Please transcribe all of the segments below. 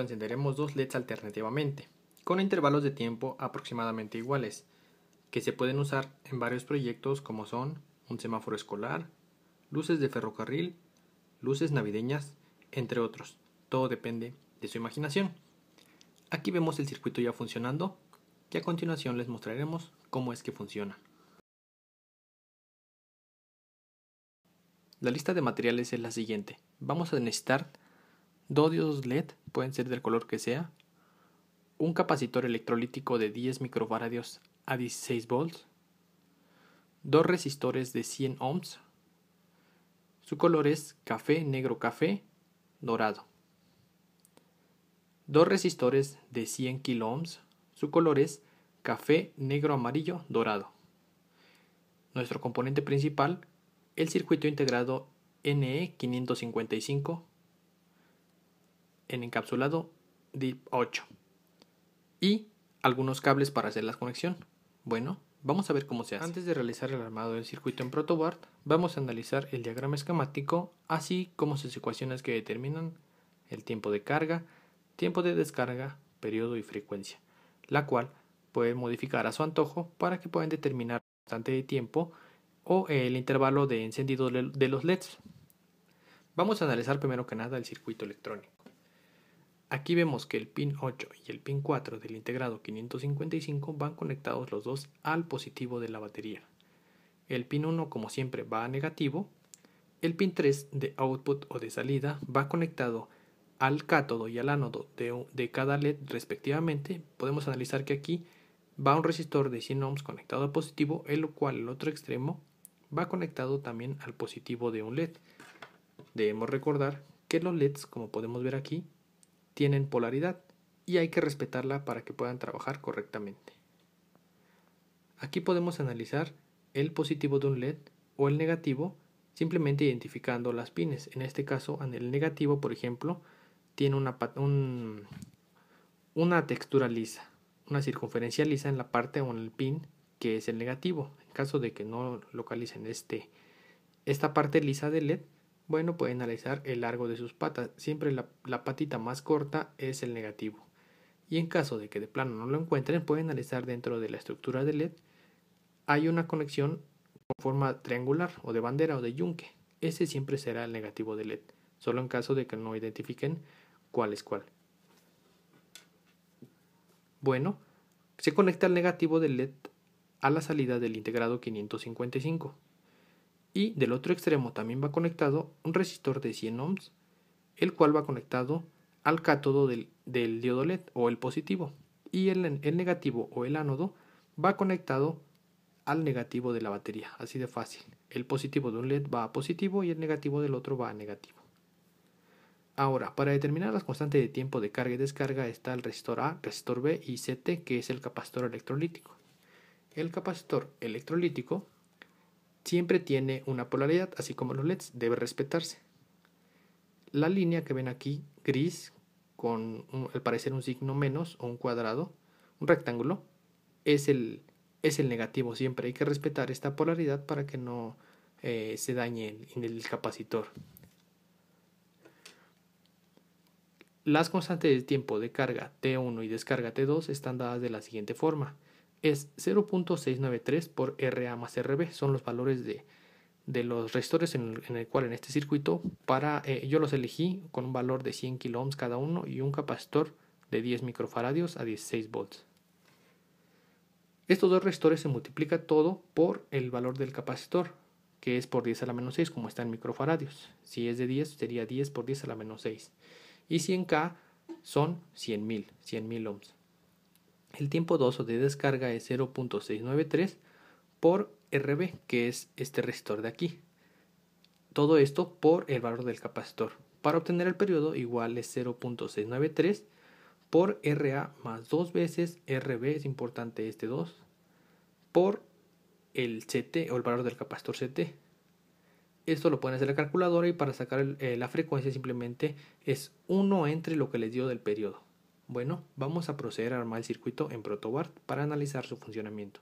encenderemos dos LEDs alternativamente, con intervalos de tiempo aproximadamente iguales, que se pueden usar en varios proyectos como son un semáforo escolar, luces de ferrocarril, luces navideñas, entre otros. Todo depende de su imaginación. Aquí vemos el circuito ya funcionando y a continuación les mostraremos cómo es que funciona. La lista de materiales es la siguiente. Vamos a necesitar Dos diodos LED, pueden ser del color que sea, un capacitor electrolítico de 10 microfaradios a 16 volts, dos resistores de 100 ohms. Su color es café, negro café, dorado. Dos resistores de 100 kilo ohms. Su color es café, negro, amarillo, dorado. Nuestro componente principal, el circuito integrado NE555 en encapsulado DIP 8 y algunos cables para hacer la conexión. Bueno, vamos a ver cómo se hace. Antes de realizar el armado del circuito en protoboard, vamos a analizar el diagrama esquemático, así como sus ecuaciones que determinan el tiempo de carga, tiempo de descarga, periodo y frecuencia, la cual pueden modificar a su antojo para que puedan determinar el constante de tiempo o el intervalo de encendido de los LEDs. Vamos a analizar primero que nada el circuito electrónico. Aquí vemos que el pin 8 y el pin 4 del integrado 555 van conectados los dos al positivo de la batería. El pin 1 como siempre va a negativo. El pin 3 de output o de salida va conectado al cátodo y al ánodo de, cada LED respectivamente. Podemos analizar que aquí va un resistor de 100 ohms conectado al positivo, el cual el otro extremo va conectado también al positivo de un LED. Debemos recordar que los LEDs, como podemos ver aquí, tienen polaridad y hay que respetarla para que puedan trabajar correctamente. Aquí podemos analizar el positivo de un LED o el negativo simplemente identificando las pines. En este caso, en el negativo, por ejemplo, tiene una, una textura lisa, una circunferencia lisa en la parte o en el pin que es el negativo. En caso de que no localicen este, esta parte lisa del LED, bueno, pueden analizar el largo de sus patas. Siempre la, patita más corta es el negativo. Y en caso de que de plano no lo encuentren, pueden analizar dentro de la estructura de LED. Hay una conexión con forma triangular o de bandera o de yunque. Ese siempre será el negativo de LED. Solo en caso de que no identifiquen cuál es cuál. Bueno, se conecta el negativo del LED a la salida del integrado 555 y del otro extremo también va conectado un resistor de 100 ohms, el cual va conectado al cátodo del, diodo LED o el positivo y el, el negativo o el ánodo va conectado al negativo de la batería, así de fácil. El positivo de un LED va a positivo y el negativo del otro va a negativo. Ahora, para determinar las constantes de tiempo de carga y descarga está el resistor A, resistor B y CT, que es el capacitor electrolítico. El capacitor electrolítico siempre tiene una polaridad, así como los LEDs, debe respetarse. La línea que ven aquí, gris, con al parecer un signo menos o un cuadrado, un rectángulo, es el, es el negativo siempre. Hay que respetar esta polaridad para que no eh, se dañe el, el capacitor. Las constantes de tiempo de carga T1 y descarga T2 están dadas de la siguiente forma es 0.693 por RA más RB. Son los valores de, los resistores en, el cual en este circuito para eh, yo los elegí con un valor de 100 kilo ohms cada uno y un capacitor de 10 microfaradios a 16 volts. Estos dos resistores se multiplica todo por el valor del capacitor, que es por 10 a la menos 6 como está en microfaradios. Si es de 10 sería 10 por 10 a la menos 6. Y 100K son 100.000, 100.000 ohms. El tiempo 2 de descarga es 0.693 por RB, que es este resistor de aquí. Todo esto por el valor del capacitor. Para obtener el periodo igual es 0.693 por RA más dos veces RB, es importante este 2, por el CT o el valor del capacitor CT. Esto lo pueden hacer la calculadora y para sacar eh, la frecuencia simplemente es 1 entre lo que les dio del periodo. Bueno, vamos a proceder a armar el circuito en protoboard para analizar su funcionamiento.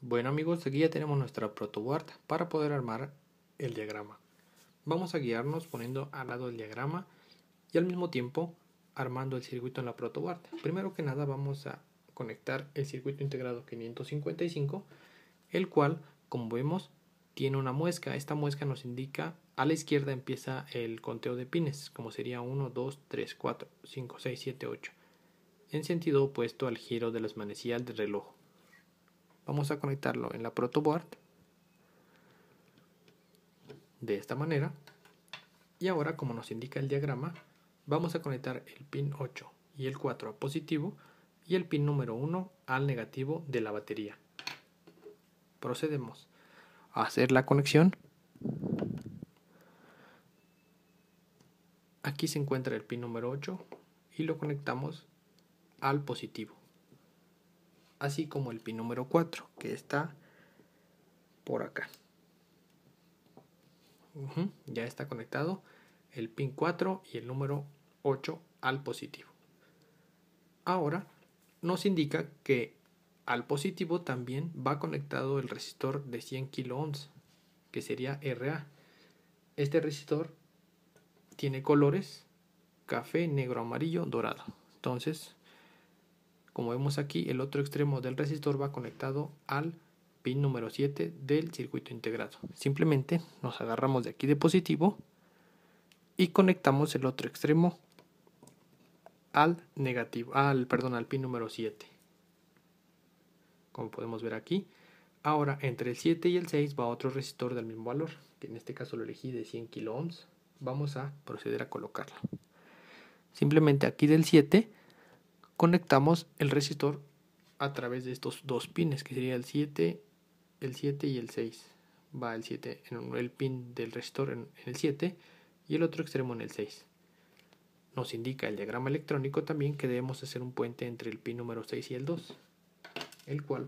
Bueno amigos, aquí ya tenemos nuestra protoboard para poder armar el diagrama. Vamos a guiarnos poniendo al lado el diagrama y al mismo tiempo armando el circuito en la protoboard. Primero que nada vamos a conectar el circuito integrado 555, el cual, como vemos, tiene una muesca. Esta muesca nos indica a la izquierda empieza el conteo de pines, como sería 1, 2, 3, 4, 5, 6, 7, 8 en sentido opuesto al giro de las manecillas del reloj. Vamos a conectarlo en la protoboard de esta manera y ahora como nos indica el diagrama vamos a conectar el pin 8 y el 4 a positivo y el pin número 1 al negativo de la batería. Procedemos a hacer la conexión. Aquí se encuentra el pin número 8 y lo conectamos al positivo. Así como el pin número 4, que está por acá. ya está conectado el pin 4 y el número 8 al positivo. Ahora nos indica que al positivo también va conectado el resistor de 100 kilo que sería RA. Este resistor tiene colores café, negro, amarillo, dorado. Entonces, como vemos aquí, el otro extremo del resistor va conectado al pin número 7 del circuito integrado. Simplemente nos agarramos de aquí de positivo y conectamos el otro extremo al negativo, al perdón, al pin número 7. Como podemos ver aquí, ahora entre el 7 y el 6 va otro resistor del mismo valor, que en este caso lo elegí de 100 kilo Vamos a proceder a colocarlo. Simplemente aquí del 7 conectamos el resistor a través de estos dos pines, que sería el 7, el 7 y el 6. Va el 7 en el pin del resistor en el 7 y el otro extremo en el 6. Nos indica el diagrama electrónico también que debemos hacer un puente entre el pin número 6 y el 2, el cual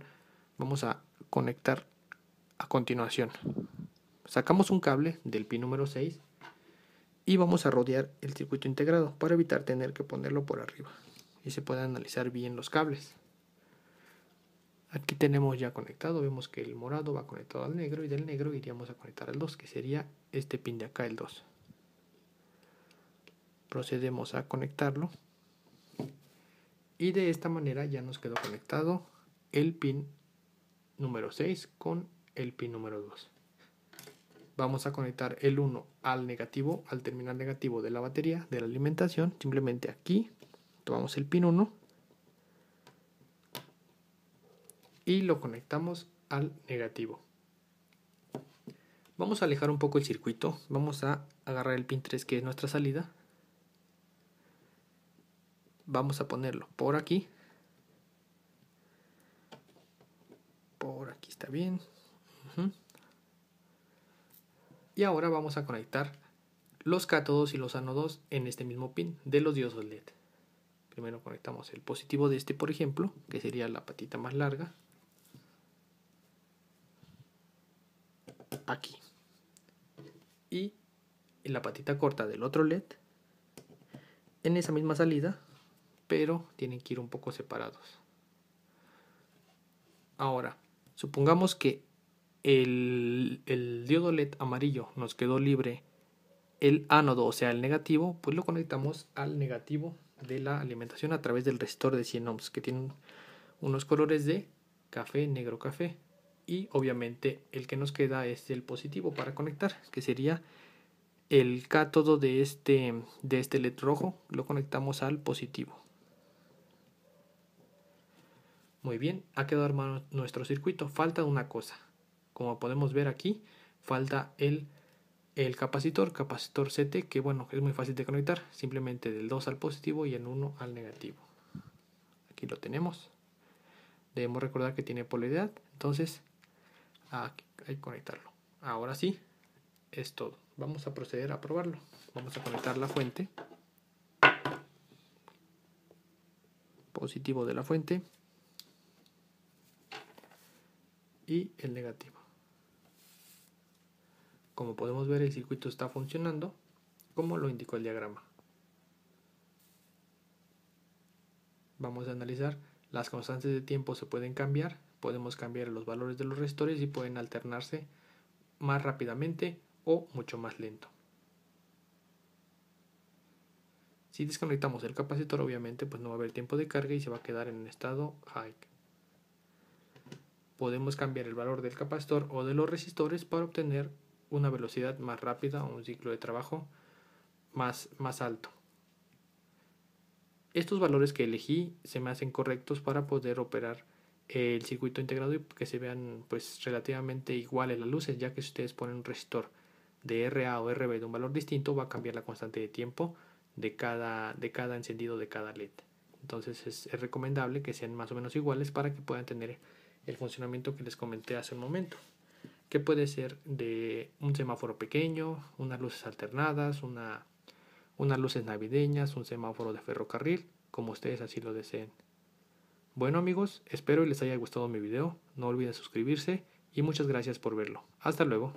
vamos a conectar a continuación. Sacamos un cable del pin número 6 y vamos a rodear el circuito integrado para evitar tener que ponerlo por arriba y se pueden analizar bien los cables. Aquí tenemos ya conectado, vemos que el morado va conectado al negro y del negro iríamos a conectar al 2, que sería este pin de acá, el 2. Procedemos a conectarlo y de esta manera ya nos quedó conectado el pin número 6 con el pin número 2. Vamos a conectar el 1 al negativo, al terminal negativo de la batería, de la alimentación, simplemente aquí tomamos el pin 1 y lo conectamos al negativo. Vamos a alejar un poco el circuito, vamos a agarrar el pin 3 que es nuestra salida. Vamos a ponerlo por aquí. Por aquí está bien. Y ahora vamos a conectar los cátodos y los ánodos en este mismo pin de los diodos LED. Primero conectamos el positivo de este, por ejemplo, que sería la patita más larga. Aquí. Y la patita corta del otro LED en esa misma salida, pero tienen que ir un poco separados. Ahora, supongamos que el, el diodo LED amarillo nos quedó libre el ánodo, o sea, el negativo, pues lo conectamos al negativo de la alimentación a través del resistor de 100 ohms que tiene unos colores de café, negro café y obviamente el que nos queda es el positivo para conectar que sería el cátodo de este, de este LED rojo lo conectamos al positivo muy bien, ha quedado armado nuestro circuito. Falta una cosa. Como podemos ver aquí, falta el el capacitor, capacitor CT, que bueno, es muy fácil de conectar, simplemente del 2 al positivo y el 1 al negativo. Aquí lo tenemos. Debemos recordar que tiene polaridad, entonces hay que conectarlo. Ahora sí, es todo. Vamos a proceder a probarlo. Vamos a conectar la fuente. Positivo de la fuente. Y el negativo. Como podemos ver el circuito está funcionando como lo indicó el diagrama. Vamos a analizar las constantes de tiempo se pueden cambiar, podemos cambiar los valores de los resistores y pueden alternarse más rápidamente o mucho más lento. Si desconectamos el capacitor obviamente pues no va a haber tiempo de carga y se va a quedar en estado high. Podemos cambiar el valor del capacitor o de los resistores para obtener una velocidad más rápida o un ciclo de trabajo más, más alto. Estos valores que elegí se me hacen correctos para poder operar el circuito integrado y que se vean pues relativamente iguales las luces, ya que si ustedes ponen un resistor de RA o RB de un valor distinto va a cambiar la constante de tiempo de cada, de cada encendido de cada LED. Entonces es recomendable que sean más o menos iguales para que puedan tener el funcionamiento que les comenté hace un momento que puede ser de un semáforo pequeño, unas luces alternadas, una, unas luces navideñas, un semáforo de ferrocarril, como ustedes así lo deseen. Bueno amigos, espero les haya gustado mi video, no olviden suscribirse y muchas gracias por verlo. Hasta luego.